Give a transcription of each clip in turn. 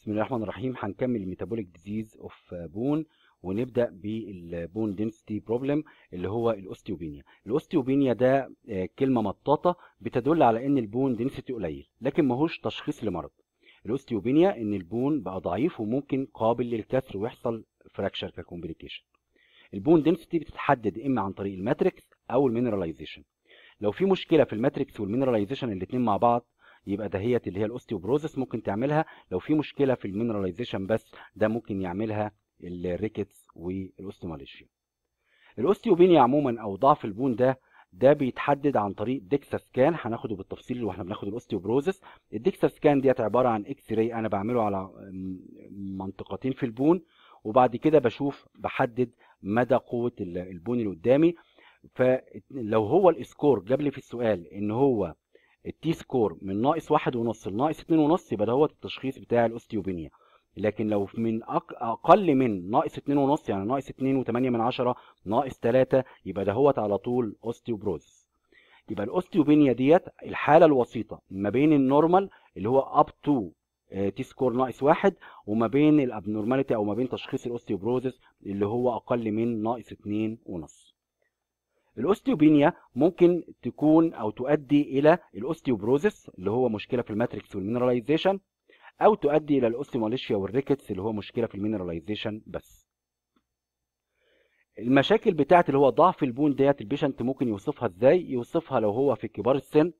بسم الله الرحمن الرحيم هنكمل ميتابوليك ديزيز اوف بون ونبدا بالبون دنسيتي بروبلم اللي هو الاوستيوبينيا الاوستيوبينيا ده آه، كلمه مطاطه بتدل على ان البون دنسيتي قليل لكن ماهوش تشخيص لمرض الاوستيوبينيا ان البون بقى ضعيف وممكن قابل للكسر ويحصل فراكشر ككومبليكيشن البون دنسيتي بتتحدد اما عن طريق الماتريكس او المينراليزيشن لو في مشكله في الماتريكس والمينراليزيشن الاثنين مع بعض يبقى دهيت اللي هي الاوستيوبروزس ممكن تعملها لو في مشكله في المينراليزيشن بس ده ممكن يعملها الريكتس والاوستيوماليشيا الاوستيوبينيا عموما او ضعف البون ده ده بيتحدد عن طريق ديكسا سكان هناخده بالتفصيل واحنا بناخد الاوستيوبروزس الديكسا سكان ديت عباره عن اكس راي انا بعمله على منطقتين في البون وبعد كده بشوف بحدد مدى قوه البون اللي قدامي فلو هو الاسكور جاب لي في السؤال ان هو التي سكور من ناقص واحد ونص لناقص اتنين ونص يبقى ده هو التشخيص بتاع الاوستيوبينيا لكن لو من اقل من ناقص اتنين ونص يعني ناقص اتنين وتمانية من عشرة ناقص تلاتة يبقى ده هو على طول اوستيوبروز يبقى الاوستيوبينيا ديت الحاله الوسيطه ما بين النورمال اللي هو اب تو تي سكور ناقص واحد وما بين الابنورماليتي او ما بين تشخيص الاوستيوبروزس اللي هو اقل من ناقص اتنين ونص الاوستيوبينيا ممكن تكون او تؤدي الى الاوستيوبروزس اللي هو مشكله في الماتريكس والمينراليزيشن او تؤدي الى الاوستيوماليشيا والريكتس اللي هو مشكله في المينراليزيشن بس المشاكل بتاعت اللي هو ضعف البون ديت البيشنت ممكن يوصفها ازاي يوصفها لو هو في كبار السن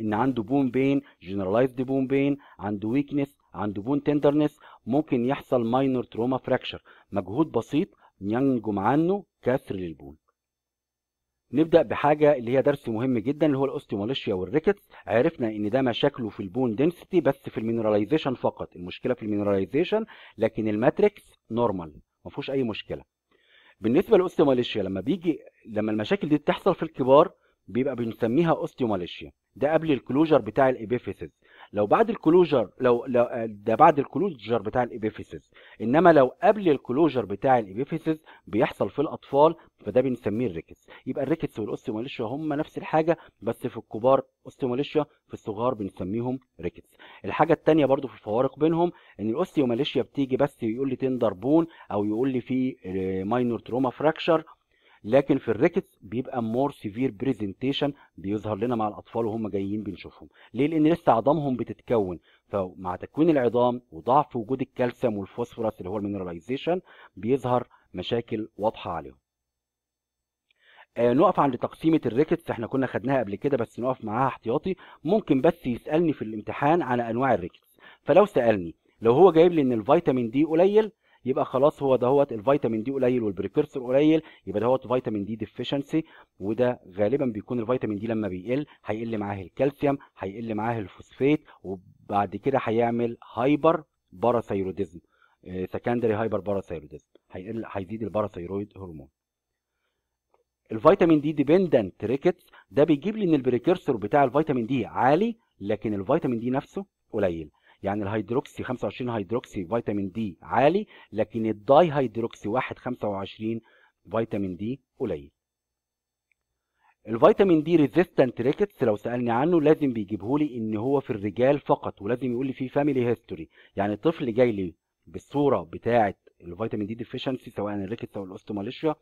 ان عنده بون بين جنرالايزد بون بين عنده ويكنس عنده بون تندرنس ممكن يحصل ماينور تروما فراكشر مجهود بسيط ينجم عنه كسر للبون نبدا بحاجه اللي هي درس مهم جدا اللي هو الاوستيوماليشيا والريكتس عرفنا ان ده مشاكله في البون دنسيتي بس في المينراليزيشن فقط المشكله في المينراليزيشن لكن الماتريكس نورمال ما فيهوش اي مشكله بالنسبه للاوستيوماليشيا لما بيجي لما المشاكل دي بتحصل في الكبار بيبقى بنسميها اوستيوماليشيا ده قبل الكلوجر بتاع الابيفيسز لو بعد الكلوجر لو, لو آه، ده بعد الكلوجر بتاع الابيفيسز انما لو قبل الكلوجر بتاع الابيفيسز بيحصل في الاطفال فده بنسميه الريكتس يبقى الريكتس والاوستيوماليشيا هم نفس الحاجه بس في الكبار اوستيوماليشيا في الصغار بنسميهم ريكتس الحاجه الثانيه برضو في الفوارق بينهم ان الاوستيوماليشيا بتيجي بس يقول لي تندر بون او يقول لي في ماينور تروما فراكشر لكن في الريكت بيبقى مور سيفير بريزنتيشن بيظهر لنا مع الاطفال وهم جايين بنشوفهم ليه لان لسه عظامهم بتتكون فمع تكوين العظام وضعف وجود الكالسيوم والفوسفورس اللي هو المينراليزيشن بيظهر مشاكل واضحه عليهم آه نقف عند تقسيمة الريكتس احنا كنا خدناها قبل كده بس نقف معاها احتياطي ممكن بس يسألني في الامتحان على انواع الريكتس فلو سألني لو هو جايب لي ان الفيتامين دي قليل يبقى خلاص هو دهوت الفيتامين دي قليل والبريكرسور قليل يبقى دهوت فيتامين دي ديفيشنسي وده غالبا بيكون الفيتامين دي لما بيقل هيقل معاه الكالسيوم هيقل معاه الفوسفيت وبعد كده هيعمل هايبر باراثايروديزم سكندري آه، هايبر باراثايروديزم هيقل هيزيد الباراثايرويد هرمون الفيتامين دي ديبندنت ريكتس ده بيجيب لي ان البريكيرسور بتاع الفيتامين دي عالي لكن الفيتامين دي نفسه قليل يعني الهيدروكسي 25 هيدروكسي فيتامين دي عالي لكن الداي هيدروكسي 1 25 فيتامين دي قليل الفيتامين دي ريزيستنت ريكتس لو سالني عنه لازم بيجيبه لي ان هو في الرجال فقط ولازم يقول لي في فاميلي هيستوري يعني طفل جاي لي بالصوره بتاعه الفيتامين دي ديفيشنسي سواء الريكتس او الاوستوماليشيا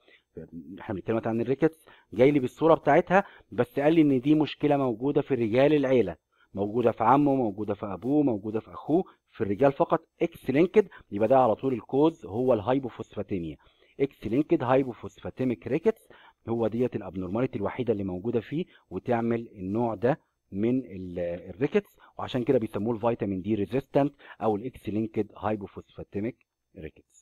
احنا بنتكلم عن الريكتس جاي لي بالصوره بتاعتها بس قال لي ان دي مشكله موجوده في رجال العيله موجوده في عمه موجوده في ابوه موجوده في اخوه في الرجال فقط اكس لينكد يبقى ده على طول الكوز هو الهايبوفوسفاتيميا اكس لينكد هايبوفوسفاتيميك ريكتس هو ديت الابنورماليتي الوحيده اللي موجوده فيه وتعمل النوع ده من الريكتس وعشان كده بيسموه الفيتامين دي ريزيستنت او الاكس لينكد هايبوفوسفاتيميك ريكتس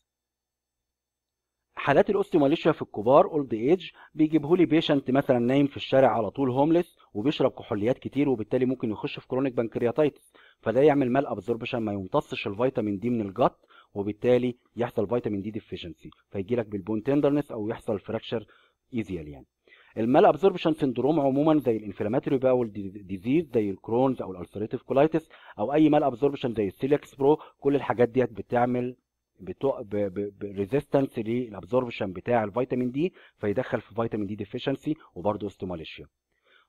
حالات الاوستيوماليشيا في الكبار اولد ايج بيجيبه لي بيشنت مثلا نايم في الشارع على طول هومليس وبيشرب كحوليات كتير وبالتالي ممكن يخش في كرونيك بنكرياتايتس فده يعمل مال ابزوربشن ما يمتصش الفيتامين دي من الجت وبالتالي يحصل فيتامين دي ديفيشنسي فيجي لك بالبون تندرنس او يحصل فراكشر ايزيال يعني المال ابزوربشن سندروم عموما زي الانفلاماتوري باول ديزيز زي الكرونز او الالسريتيف كولايتس او اي مال ابزوربشن زي السيليكس برو كل الحاجات ديت بتعمل ريزيستنس للابزوربشن بتاع الفيتامين دي فيدخل في فيتامين دي ديفيشنسي وبرده اوستيماليشيا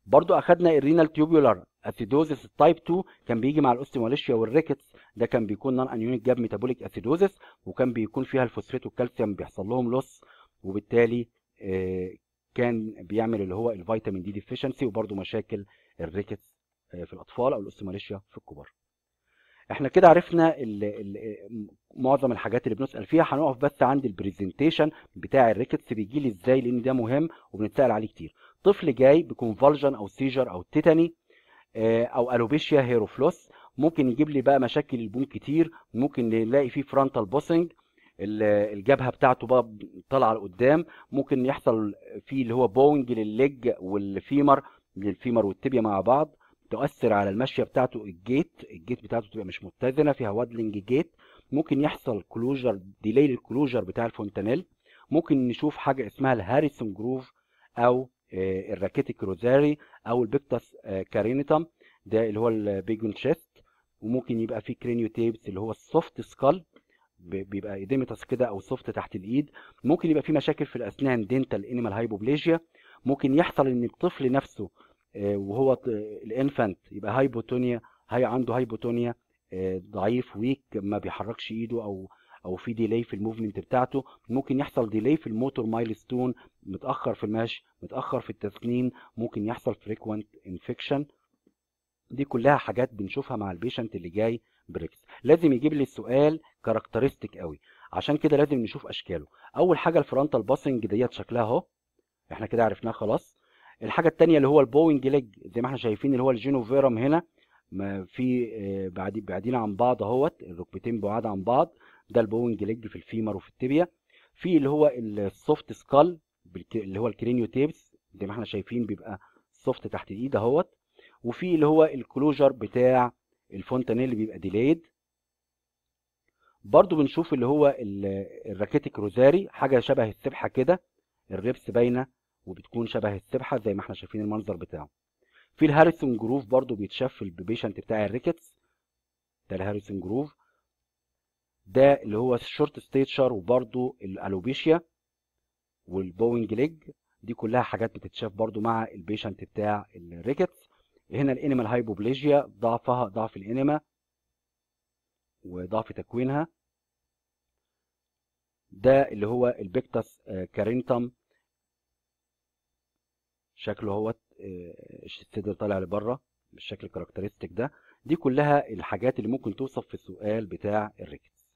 برضو اخدنا الرينال تيوبولار اسيدوزس تايب 2 كان بيجي مع الاوستيماليشيا والريكتس ده كان بيكون نون انيونيك جاب ميتابوليك اسيدوزس وكان بيكون فيها الفوسفيت والكالسيوم بيحصل لهم لوس وبالتالي آه، كان بيعمل اللي هو الفيتامين دي ديفيشنسي وبرده مشاكل الريكتس آه، في الاطفال او الاوستيماليشيا في الكبار احنا كده عرفنا ال ال معظم الحاجات اللي بنسال فيها هنقف بس عند البرزنتيشن بتاع الريكتس بيجي لي ازاي لان ده مهم وبنتسال عليه كتير طفل جاي بكونفولجن او سيجر او تيتاني آه، او الوبيشيا هيروفلوس ممكن يجيب لي بقى مشاكل البون كتير ممكن نلاقي فيه فرونتال بوسنج الجبهه بتاعته بقى طالعه لقدام ممكن يحصل فيه اللي هو بونج للليج والفيمر للفيمر والتبيا مع بعض تؤثر على المشيه بتاعته الجيت الجيت بتاعته تبقى مش متزنه فيها وادلنج جيت ممكن يحصل كلوجر ديلي للكلوجر بتاع الفونتانيل ممكن نشوف حاجه اسمها الهاريسون جروف او آه، الراكيتك روزاري او البيكتاس آه، كارينيتام ده اللي هو البيجون شيست وممكن يبقى في كرينيو تيبس اللي هو السوفت سكال بيبقى ايديمتس كده او سوفت تحت الايد ممكن يبقى في مشاكل في الاسنان دينتال انيمال هايبوبليجيا ممكن يحصل ان الطفل نفسه آه، وهو الانفانت يبقى هايبوتونيا هي عنده هايبوتونيا آه، ضعيف ويك ما بيحركش ايده او او في ديلي في الموفمنت بتاعته ممكن يحصل ديلي في الموتور مايلستون متاخر في المشي متاخر في التسخين ممكن يحصل فريكوانت انفكشن دي كلها حاجات بنشوفها مع البيشنت اللي جاي بريكس لازم يجيب لي السؤال كاركترستيك قوي عشان كده لازم نشوف اشكاله اول حاجه الفرونتال باسنج ديت شكلها اهو احنا كده عرفناها خلاص الحاجه الثانيه اللي هو البوينج ليج زي ما احنا شايفين اللي هو الجينوفيرم هنا ما في آه، بعدين بعدين عن بعض اهوت الركبتين بعاد عن بعض ده البوينج ليج في الفيمر وفي التيبيا في اللي هو السوفت سكال اللي هو الكرينيو تيبس زي ما احنا شايفين بيبقى سوفت تحت الايد اهوت وفي اللي هو الكلوجر بتاع الفونتانيل بيبقى ديليد برضو بنشوف اللي هو الراكيتك روزاري حاجه شبه السبحه كده الريبس باينه وبتكون شبه السبحه زي ما احنا شايفين المنظر بتاعه في الهاريسون جروف برضو بيتشاف في البيشنت بتاع الريكتس ده الهاريسون جروف ده اللي هو الشورت ستيتشر وبرضو الالوبيشيا والبوينج ليج دي كلها حاجات بتتشاف برضو مع البيشنت بتاع الريكتس هنا الانيمال هايبوبليجيا ضعفها ضعف الانيما وضعف تكوينها ده اللي هو البيكتس كارينتم آه، شكله اهوت الصدر آه، طالع لبره بالشكل الكاركترستيك ده دي كلها الحاجات اللي ممكن توصف في السؤال بتاع الريكتس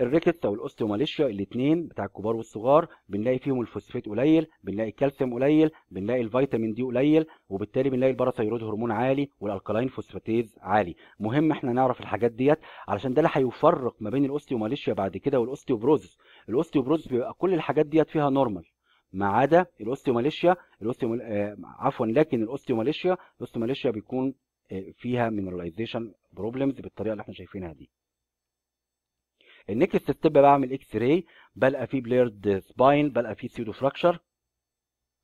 الريكتس او الاوستيوماليشيا الاثنين بتاع الكبار والصغار بنلاقي فيهم الفوسفات قليل بنلاقي الكالسيوم قليل بنلاقي الفيتامين دي قليل وبالتالي بنلاقي الباراثيرويد هرمون عالي والالكالاين فوسفاتيز عالي مهم احنا نعرف الحاجات ديت علشان ده اللي هيفرق ما بين الاوستيوماليشيا بعد كده والاوستيوبروزس الاوستيوبروزس بيبقى كل الحاجات ديت فيها نورمال ما عدا الاوستيوماليشيا الاوستيومال آه عفوا لكن الاوستيوماليشيا الاوستيوماليشيا بيكون آه، فيها مينراليزيشن بروبلمز بالطريقه اللي احنا شايفينها دي النكست ستيب بعمل اكس راي بلقى فيه بليرد سباين بلقى فيه سيودو فراكشر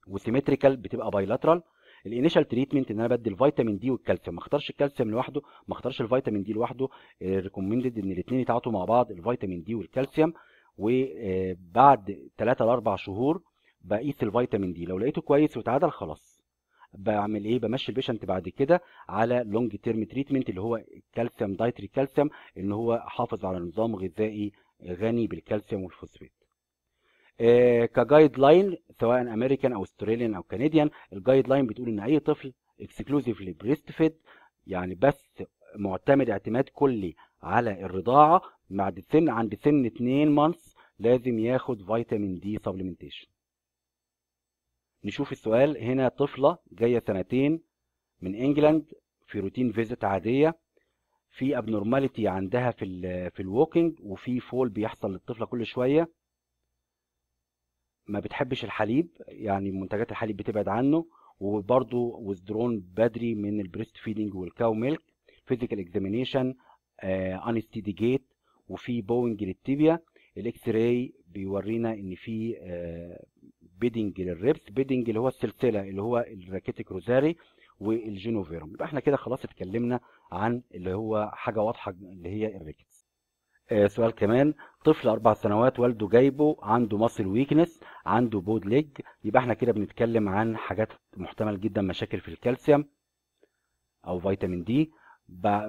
وسيمتريكال بتبقى بايلاترال الانيشال تريتمنت ان انا بدي الفيتامين دي والكالسيوم ما اختارش الكالسيوم لوحده ما اختارش الفيتامين دي لوحده ريكومندد آه، ان الاثنين يتعاطوا مع بعض الفيتامين دي والكالسيوم وبعد 3 ل 4 شهور بقيس الفيتامين دي لو لقيته كويس وتعادل خلاص بعمل ايه بمشي البيشنت بعد كده على لونج تيرم تريتمنت اللي هو الكالسيوم دايتري كالسيوم ان هو حافظ على نظام غذائي غني بالكالسيوم والفوسفات آه كجايد لاين سواء امريكان او استراليان او كنديان الجايد لاين بتقول ان اي طفل اكسكلوزيفلي بريست فيد يعني بس معتمد اعتماد كلي على الرضاعه بعد سن عند سن 2 مانث لازم ياخد فيتامين دي سبلمنتيشن نشوف السؤال هنا طفلة جاية سنتين من انجلاند في روتين فيزت عادية في ابنورماليتي عندها في الـ في الووكينج وفي فول بيحصل للطفلة كل شوية ما بتحبش الحليب يعني منتجات الحليب بتبعد عنه وبرضه وذرون بدري من البريست فيدنج والكاو ميلك فيزيكال اكزامينيشن انستيدي جيت وفي بوينج للتيبيا الاكس راي بيورينا ان في آه بيدنج للريبس بيدنج اللي هو السلسله اللي هو الراكيتك روزاري والجينوفيرم يبقى احنا كده خلاص اتكلمنا عن اللي هو حاجه واضحه اللي هي الريكتس آه سؤال كمان طفل اربع سنوات والده جايبه عنده ماسل ويكنس عنده بود ليج يبقى احنا كده بنتكلم عن حاجات محتمل جدا مشاكل في الكالسيوم او فيتامين دي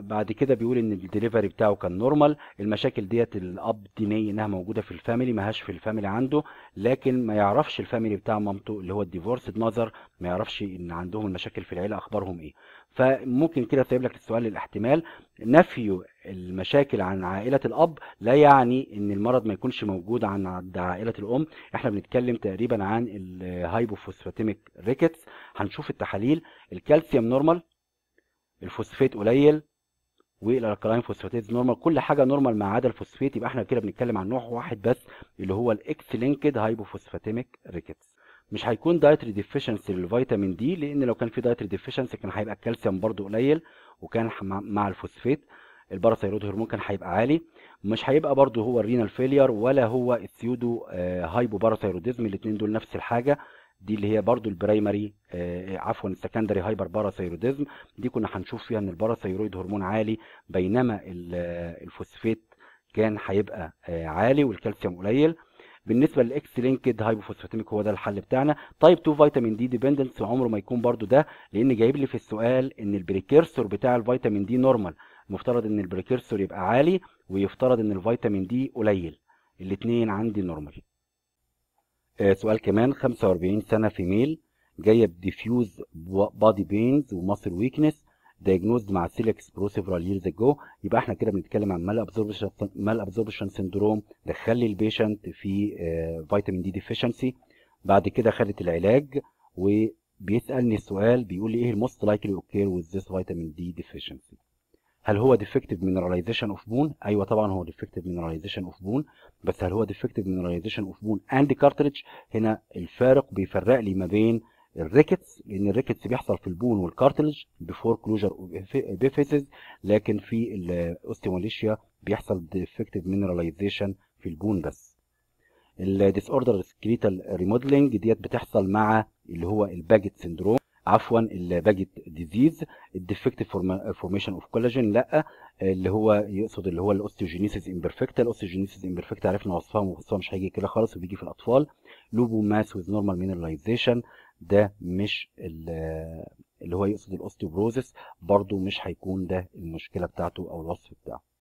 بعد كده بيقول ان الدليفري بتاعه كان نورمال المشاكل ديت الاب ديني انها موجوده في الفاميلي ما هاش في الفاميلي عنده لكن ما يعرفش الفاميلي بتاع مامته اللي هو الديفورسد ماذر ما يعرفش ان عندهم المشاكل في العيله اخبارهم ايه فممكن كده تسيب لك السؤال للاحتمال نفي المشاكل عن عائله الاب لا يعني ان المرض ما يكونش موجود عند عائله الام احنا بنتكلم تقريبا عن الهايبوفوسفاتيميك ريكتس هنشوف التحاليل الكالسيوم نورمال الفوسفات قليل والالكلاين فوسفاتيز نورمال كل حاجه نورمال ما عدا الفوسفات يبقى احنا كده بنتكلم عن نوع واحد بس اللي هو الاكس لينكد هايبوفوسفاتيميك ريكتس مش هيكون دايتري ديفيشنسي للفيتامين دي لان لو كان في دايتري ديفيشنسي كان هيبقى الكالسيوم برده قليل وكان مع الفوسفات الباراثيرود هرمون كان هيبقى عالي مش هيبقى برده هو الرينال فيلير ولا هو السيودو هايبو باراثيروديزم الاثنين دول نفس الحاجه دي اللي هي برضو البرايمري آه, آه، عفوا السكندري هايبر باراثيروديزم دي كنا هنشوف فيها ان الباراثيرويد هرمون عالي بينما آه، الفوسفيت كان هيبقى آه عالي والكالسيوم قليل بالنسبه للاكس لينكد هايبوفوسفاتيميك هو ده الحل بتاعنا تايب 2 فيتامين دي ديبندنس عمره ما يكون برضو ده لان جايب لي في السؤال ان البريكيرسور بتاع الفيتامين دي نورمال المفترض ان البريكيرسور يبقى عالي ويفترض ان الفيتامين دي قليل الاثنين عندي نورمال آه، سؤال كمان 45 سنة فيميل جاية بديفيوز بادي بينز ومصر ويكنس دايجنوزد مع سيلكس بروسيفرال ييرز جو يبقى احنا كده بنتكلم عن مال ابزوربشن مال ابزوربشن سندروم دخلي البيشنت في فيتامين دي ديفيشنسي بعد كده خدت العلاج وبيسالني السؤال بيقول لي ايه الموست لايكلي اوكير وذ ذس فيتامين دي ديفيشنسي هل هو ديفكتيف مينراليزيشن اوف بون ايوه طبعا هو ديفكتيف مينراليزيشن اوف بون بس هل هو ديفكتيف مينراليزيشن اوف بون اند كارتريج هنا الفارق بيفرق لي ما بين الريكتس لان الريكتس بيحصل في البون والكارتريج بفور كلوجر بيفيسز لكن في الاوستيوماليشيا بيحصل ديفكتيف مينراليزيشن في البون بس الديس اوردر سكريتال ريموديلنج ديت بتحصل مع اللي هو الباجت سندروم عفوا الباجت ديزيز الديفكت فورميشن اوف كولاجين لا اللي هو يقصد اللي هو الاوستيوجينيسيس امبرفكتا الاوستيوجينيسيس امبرفكتا عرفنا وصفها وصفها مش هيجي كده خالص وبيجي في الاطفال لوبو ماس ويز نورمال مينراليزيشن ده مش اللي هو يقصد الاوستيوبروزيس برضو مش هيكون ده المشكله بتاعته او الوصف بتاعه